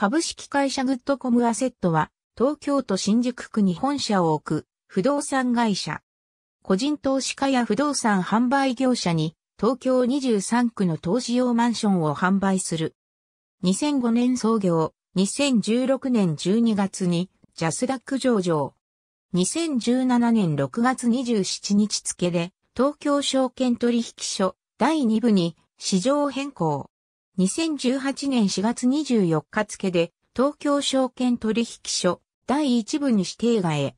株式会社グッドコムアセットは、東京都新宿区に本社を置く、不動産会社。個人投資家や不動産販売業者に、東京23区の投資用マンションを販売する。2005年創業、2016年12月に、ジャスダック上場。2017年6月27日付で、東京証券取引所第2部に市場変更。2018年4月24日付で東京証券取引所第一部に指定外へ。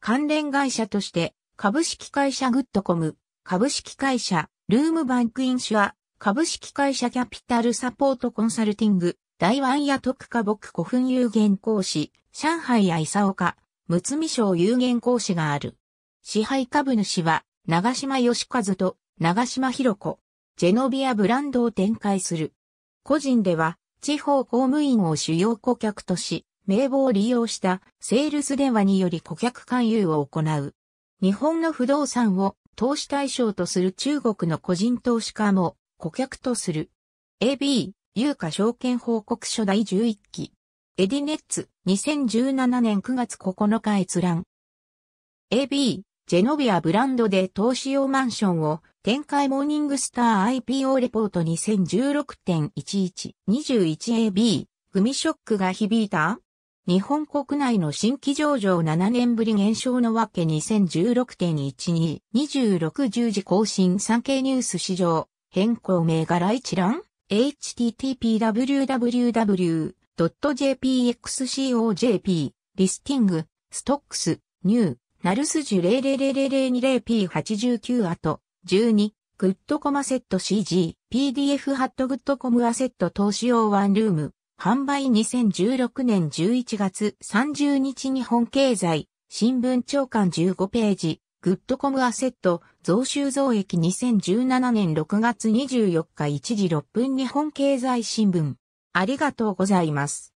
関連会社として株式会社グッドコム、株式会社ルームバンクインシュア、株式会社キャピタルサポートコンサルティング、台湾や特化僕古墳有限講師、上海や伊佐岡、つみ省有限講師がある。支配株主は長島義和と長島博子。ジェノビアブランドを展開する。個人では、地方公務員を主要顧客とし、名簿を利用したセールス電話により顧客勧誘を行う。日本の不動産を投資対象とする中国の個人投資家も顧客とする。AB、有価証券報告書第11期。エディネッツ、2017年9月9日閲覧。AB、ジェノビアブランドで投資用マンションを展開モーニングスター IPO レポート 2016.11-21AB グミショックが響いた日本国内の新規上場7年ぶり減少のわけ2016.12、2610時更新産経ニュース市場、変更銘柄一覧 http://www.jpxcojp、リスティング、ストックス、ニュー、ナルスジュ 0000020p89 あと、12、グッドコマセット CG、PDF ハットグッドコムアセット投資用ワンルーム、販売2016年11月30日日本経済、新聞長官15ページ、グッドコムアセット、増収増益2017年6月24日1時6分日本経済新聞。ありがとうございます。